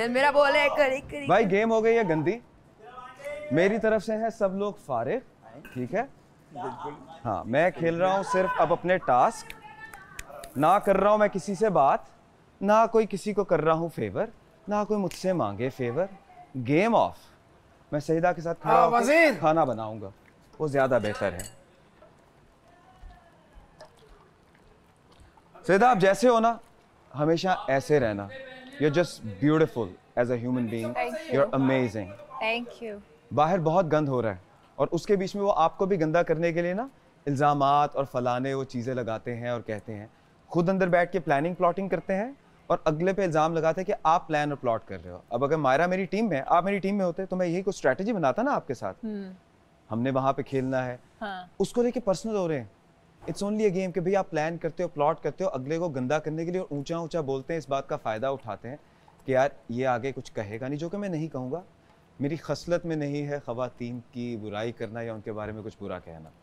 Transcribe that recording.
दिल मेरा बोले करी करी भाई गेम हो गई है गंदी मेरी तरफ से है सब लोग फारिग ठीक है हाँ मैं खेल रहा हूँ सिर्फ अब अपने टास्क ना कर रहा हूँ मैं किसी से बात ना कोई किसी को कर रहा हूँ फेवर ना कोई मुझसे मांगे फेवर गेम ऑफ मैं सहीदा के साथ खड़ा हाँ, खाना बनाऊंगा वो ज्यादा बेहतर है सहीदा आप जैसे हो ना हमेशा ऐसे रहना you're just beautiful as a human being. Thank you're you. बाहर बहुत गंद हो रहा है और उसके बीच में वो आपको भी गंदा करने के लिए ना इल्ज़ाम और फलाने वो चीज़ें लगाते हैं और कहते हैं खुद अंदर बैठ के प्लानिंग प्लॉटिंग करते हैं और अगले पे इल्ज़ाम लगाते हैं कि आप प्लान और प्लॉट कर रहे हो अब अगर मायरा मेरी टीम में आप मेरी टीम में होते तो मैं यही कुछ स्ट्रैटेजी बनाता ना आपके साथ हम्म। हमने वहाँ पे खेलना है हाँ। उसको लेके पर्सनल हो रहे हैं इट्स ओनली अ गेम कि भाई आप प्लान करते हो प्लॉट करते हो अगले को गंदा करने के लिए ऊंचा ऊंचा बोलते हैं इस बात का फ़ायदा उठाते हैं कि यार ये आगे कुछ कहेगा नहीं जो कि मैं नहीं कहूँगा मेरी खसलत में नहीं है खातन की बुराई करना या उनके बारे में कुछ बुरा कहना